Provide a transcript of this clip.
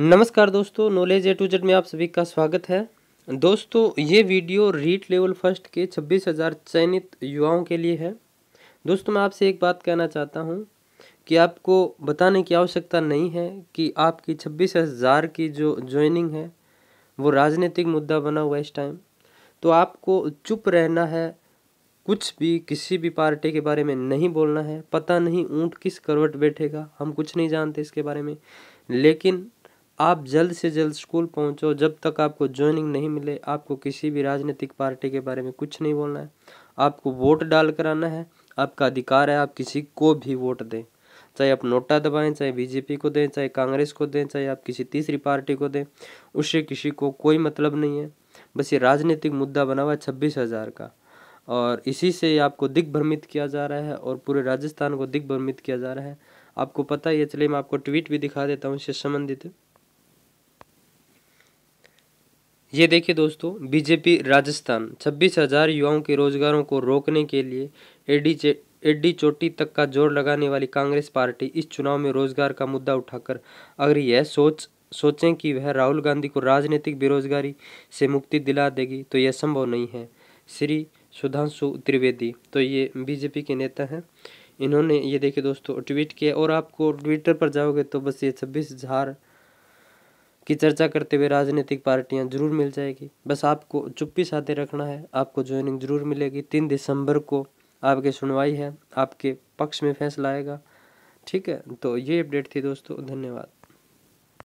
नमस्कार दोस्तों knowledge a to Z में आप सभी का स्वागत है दोस्तों ये वीडियो रीट लेवल फर्स्ट के छब्बीस हज़ार चयनित युवाओं के लिए है दोस्तों मैं आपसे एक बात कहना चाहता हूँ कि आपको बताने की आवश्यकता नहीं है कि आपकी छब्बीस हज़ार की जो ज्वाइनिंग है वो राजनीतिक मुद्दा बना हुआ इस टाइम तो आपको चुप रहना है कुछ भी किसी भी पार्टी के बारे में नहीं बोलना है पता नहीं ऊँट किस करवट बैठेगा हम कुछ नहीं जानते इसके बारे में लेकिन आप जल्द से जल्द स्कूल पहुंचो जब तक आपको ज्वाइनिंग नहीं मिले आपको किसी भी राजनीतिक पार्टी के बारे में कुछ नहीं बोलना है आपको वोट डाल कर आना है आपका अधिकार है आप किसी को भी वोट दें चाहे आप नोटा दबाएं चाहे बीजेपी को दें चाहे कांग्रेस को दें चाहे आप किसी तीसरी पार्टी को दें उससे किसी को कोई मतलब नहीं है बस ये राजनीतिक मुद्दा बना हुआ है छब्बीस हज़ार का और इसी से आपको दिग्भ्रमित किया जा रहा है और पूरे राजस्थान को दिग्भ्रमित किया जा रहा है आपको पता ही है चलिए मैं आपको ट्वीट भी दिखा देता हूँ इससे संबंधित ये देखिए दोस्तों बीजेपी राजस्थान छब्बीस हजार युवाओं के रोजगारों को रोकने के लिए एडी एडी चोटी तक का जोर लगाने वाली कांग्रेस पार्टी इस चुनाव में रोजगार का मुद्दा उठाकर अगर यह सोच सोचें कि वह राहुल गांधी को राजनीतिक बेरोजगारी से मुक्ति दिला देगी तो यह संभव नहीं है श्री सुधांशु त्रिवेदी तो ये बीजेपी के नेता हैं इन्होंने ये देखे दोस्तों ट्वीट किया और आपको ट्विटर पर जाओगे तो बस ये छब्बीस हजार की चर्चा करते हुए राजनीतिक पार्टियाँ जरूर मिल जाएगी बस आपको चुप्पी साधे रखना है आपको ज्वाइनिंग जरूर मिलेगी तीन दिसंबर को आपकी सुनवाई है आपके पक्ष में फैसला आएगा ठीक है तो ये अपडेट थी दोस्तों धन्यवाद